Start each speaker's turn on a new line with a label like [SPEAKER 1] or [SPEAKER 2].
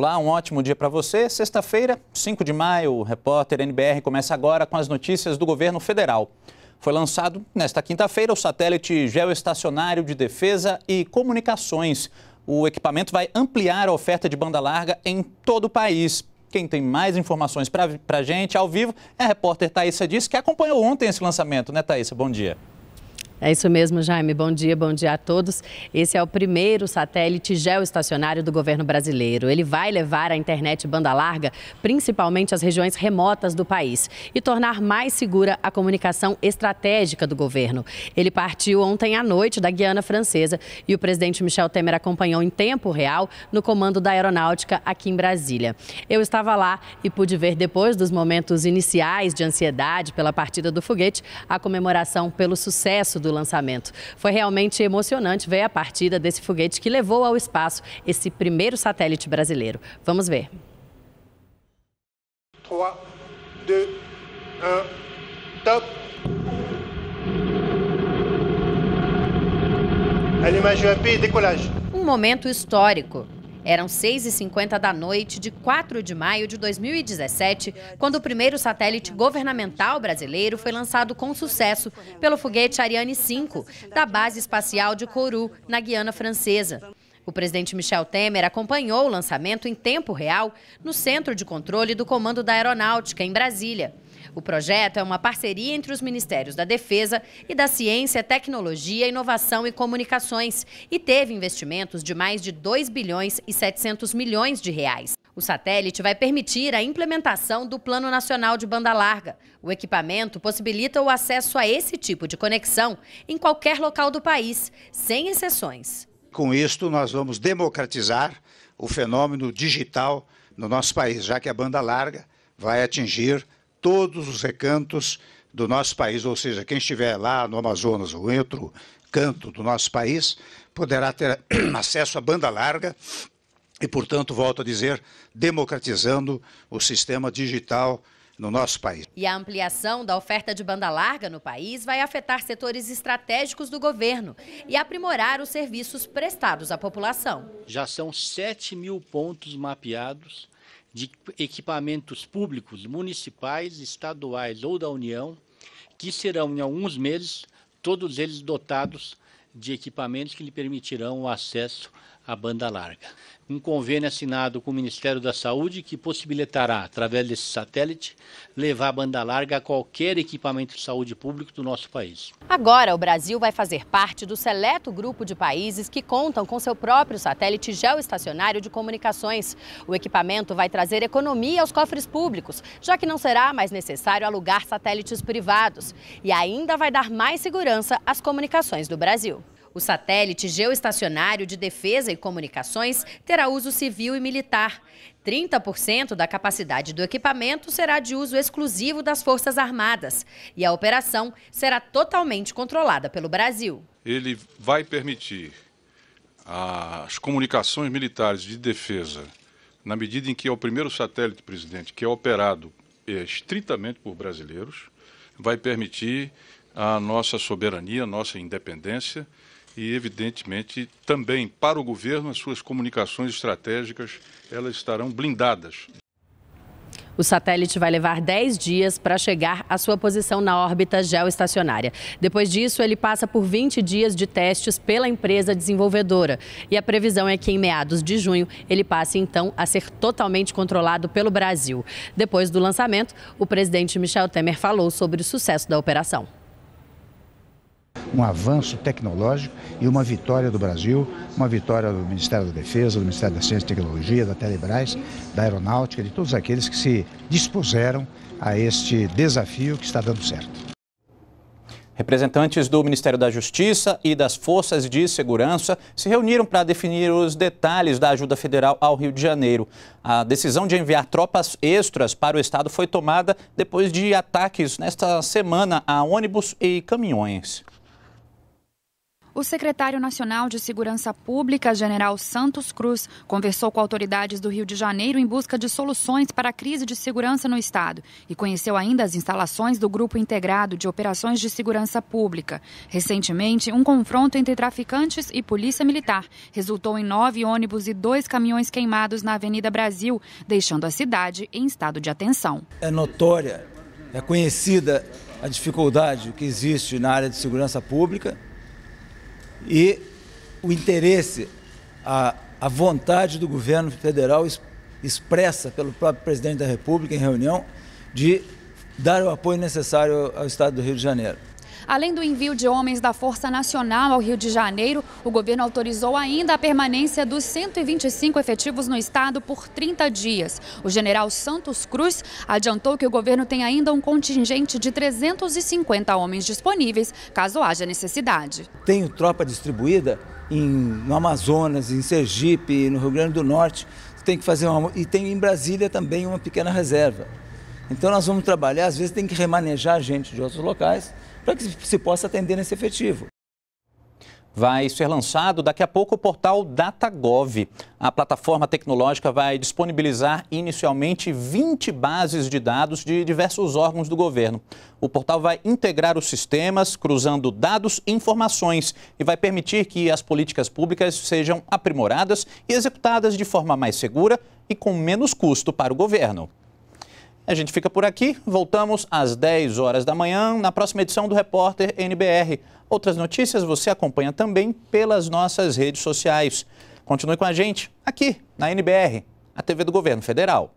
[SPEAKER 1] Olá, um ótimo dia para você. Sexta-feira, 5 de maio, o repórter NBR começa agora com as notícias do governo federal. Foi lançado nesta quinta-feira o satélite geoestacionário de defesa e comunicações. O equipamento vai ampliar a oferta de banda larga em todo o país. Quem tem mais informações para a gente ao vivo é a repórter Thaisa Dias, que acompanhou ontem esse lançamento, né, Thaisa? Bom dia.
[SPEAKER 2] É isso mesmo, Jaime. Bom dia, bom dia a todos. Esse é o primeiro satélite geoestacionário do governo brasileiro. Ele vai levar a internet banda larga, principalmente às regiões remotas do país, e tornar mais segura a comunicação estratégica do governo. Ele partiu ontem à noite da Guiana Francesa e o presidente Michel Temer acompanhou em tempo real no comando da aeronáutica aqui em Brasília. Eu estava lá e pude ver, depois dos momentos iniciais de ansiedade pela partida do foguete, a comemoração pelo sucesso do do lançamento. Foi realmente emocionante ver a partida desse foguete que levou ao espaço esse primeiro satélite brasileiro. Vamos ver.
[SPEAKER 3] 3, 2, 1, top! Allumage UAP, décollage.
[SPEAKER 2] Um momento histórico. Eram 6h50 da noite de 4 de maio de 2017, quando o primeiro satélite governamental brasileiro foi lançado com sucesso pelo foguete Ariane 5, da base espacial de Kourou, na Guiana Francesa. O presidente Michel Temer acompanhou o lançamento em tempo real no Centro de Controle do Comando da Aeronáutica, em Brasília. O projeto é uma parceria entre os Ministérios da Defesa e da Ciência, Tecnologia, Inovação e Comunicações e teve investimentos de mais de 2 bilhões e 700 milhões de reais. O satélite vai permitir a implementação do Plano Nacional de Banda Larga. O equipamento possibilita o acesso a esse tipo de conexão em qualquer local do país, sem exceções.
[SPEAKER 3] Com isto, nós vamos democratizar o fenômeno digital no nosso país, já que a banda larga vai atingir todos os recantos do nosso país, ou seja, quem estiver lá no Amazonas ou em outro canto do nosso país poderá ter acesso à banda larga e, portanto, volto a dizer, democratizando o sistema digital no nosso país.
[SPEAKER 2] E a ampliação da oferta de banda larga no país vai afetar setores estratégicos do governo e aprimorar os serviços prestados à população.
[SPEAKER 1] Já são 7 mil pontos mapeados de equipamentos públicos, municipais, estaduais ou da União, que serão, em alguns meses, todos eles dotados de equipamentos que lhe permitirão o acesso a banda larga. Um convênio assinado com o Ministério da Saúde que possibilitará, através desse satélite, levar a banda larga a qualquer equipamento de saúde público do nosso
[SPEAKER 2] país. Agora, o Brasil vai fazer parte do seleto grupo de países que contam com seu próprio satélite geoestacionário de comunicações. O equipamento vai trazer economia aos cofres públicos, já que não será mais necessário alugar satélites privados. E ainda vai dar mais segurança às comunicações do Brasil. O satélite geoestacionário de defesa e comunicações terá uso civil e militar. 30% da capacidade do equipamento será de uso exclusivo das Forças Armadas e a operação será totalmente controlada pelo Brasil.
[SPEAKER 1] Ele vai permitir as comunicações militares de defesa, na medida em que é o primeiro satélite, presidente, que é operado é, estritamente por brasileiros, vai permitir a nossa soberania, a nossa independência e, evidentemente, também para o governo, as suas comunicações estratégicas elas estarão blindadas.
[SPEAKER 2] O satélite vai levar 10 dias para chegar à sua posição na órbita geoestacionária. Depois disso, ele passa por 20 dias de testes pela empresa desenvolvedora. E a previsão é que em meados de junho ele passe então a ser totalmente controlado pelo Brasil. Depois do lançamento, o presidente Michel Temer falou sobre o sucesso da operação
[SPEAKER 3] um avanço tecnológico e uma vitória do Brasil, uma vitória do Ministério da Defesa, do Ministério da Ciência e Tecnologia, da Telebrás, da Aeronáutica, de todos aqueles que se dispuseram a este desafio que está dando certo.
[SPEAKER 1] Representantes do Ministério da Justiça e das Forças de Segurança se reuniram para definir os detalhes da ajuda federal ao Rio de Janeiro. A decisão de enviar tropas extras para o estado foi tomada depois de ataques nesta semana a ônibus e
[SPEAKER 4] caminhões. O secretário nacional de Segurança Pública, General Santos Cruz, conversou com autoridades do Rio de Janeiro em busca de soluções para a crise de segurança no estado e conheceu ainda as instalações do Grupo Integrado de Operações de Segurança Pública. Recentemente, um confronto entre traficantes e polícia militar resultou em nove ônibus e dois caminhões queimados na Avenida Brasil, deixando a cidade em estado de atenção.
[SPEAKER 3] É notória, é conhecida a dificuldade que existe na área de segurança pública e o interesse, a, a vontade do governo federal expressa pelo próprio presidente da República em reunião de dar o apoio necessário ao Estado do Rio de Janeiro.
[SPEAKER 4] Além do envio de homens da Força Nacional ao Rio de Janeiro, o governo autorizou ainda a permanência dos 125 efetivos no estado por 30 dias. O general Santos Cruz adiantou que o governo tem ainda um contingente de 350 homens disponíveis, caso haja necessidade.
[SPEAKER 3] Tenho tropa distribuída em, no Amazonas, em Sergipe, no Rio Grande do Norte, tem que fazer uma, e tem em Brasília também uma pequena reserva. Então nós vamos trabalhar, às vezes tem que remanejar gente de outros locais para que se possa atender nesse efetivo. Vai ser lançado daqui a pouco o portal
[SPEAKER 1] DataGov. A plataforma tecnológica vai disponibilizar inicialmente 20 bases de dados de diversos órgãos do governo. O portal vai integrar os sistemas, cruzando dados e informações, e vai permitir que as políticas públicas sejam aprimoradas e executadas de forma mais segura e com menos custo para o governo. A gente fica por aqui, voltamos às 10 horas da manhã na próxima edição do Repórter NBR. Outras notícias você acompanha também pelas nossas redes sociais. Continue com a gente aqui na NBR, a TV do Governo Federal.